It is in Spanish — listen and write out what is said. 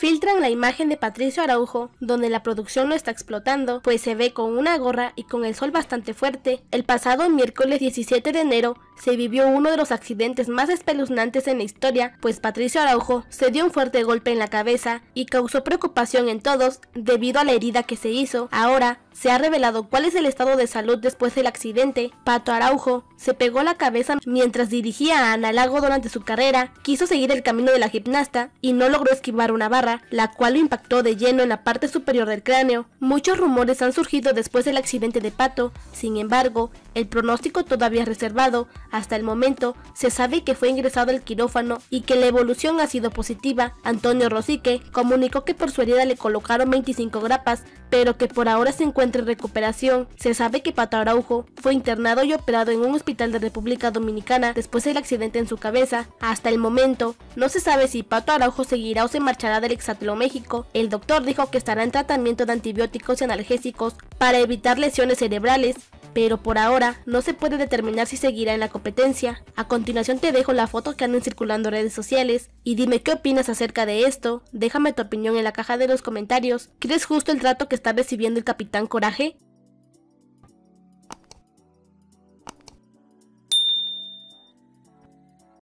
Filtran la imagen de Patricio Araujo, donde la producción lo está explotando, pues se ve con una gorra y con el sol bastante fuerte. El pasado miércoles 17 de enero, se vivió uno de los accidentes más espeluznantes en la historia, pues Patricio Araujo se dio un fuerte golpe en la cabeza y causó preocupación en todos debido a la herida que se hizo. Ahora se ha revelado cuál es el estado de salud después del accidente. Pato Araujo se pegó la cabeza mientras dirigía a Ana Lago durante su carrera, quiso seguir el camino de la gimnasta y no logró esquivar una barra, la cual lo impactó de lleno en la parte superior del cráneo. Muchos rumores han surgido después del accidente de Pato, sin embargo, el pronóstico todavía es reservado, hasta el momento, se sabe que fue ingresado al quirófano y que la evolución ha sido positiva. Antonio Rosique comunicó que por su herida le colocaron 25 grapas, pero que por ahora se encuentra en recuperación. Se sabe que Pato Araujo fue internado y operado en un hospital de República Dominicana después del accidente en su cabeza. Hasta el momento, no se sabe si Pato Araujo seguirá o se marchará del Exatlón México. El doctor dijo que estará en tratamiento de antibióticos y analgésicos para evitar lesiones cerebrales pero por ahora no se puede determinar si seguirá en la competencia. A continuación te dejo la foto que andan circulando redes sociales y dime qué opinas acerca de esto, déjame tu opinión en la caja de los comentarios, ¿crees justo el trato que está recibiendo el Capitán Coraje?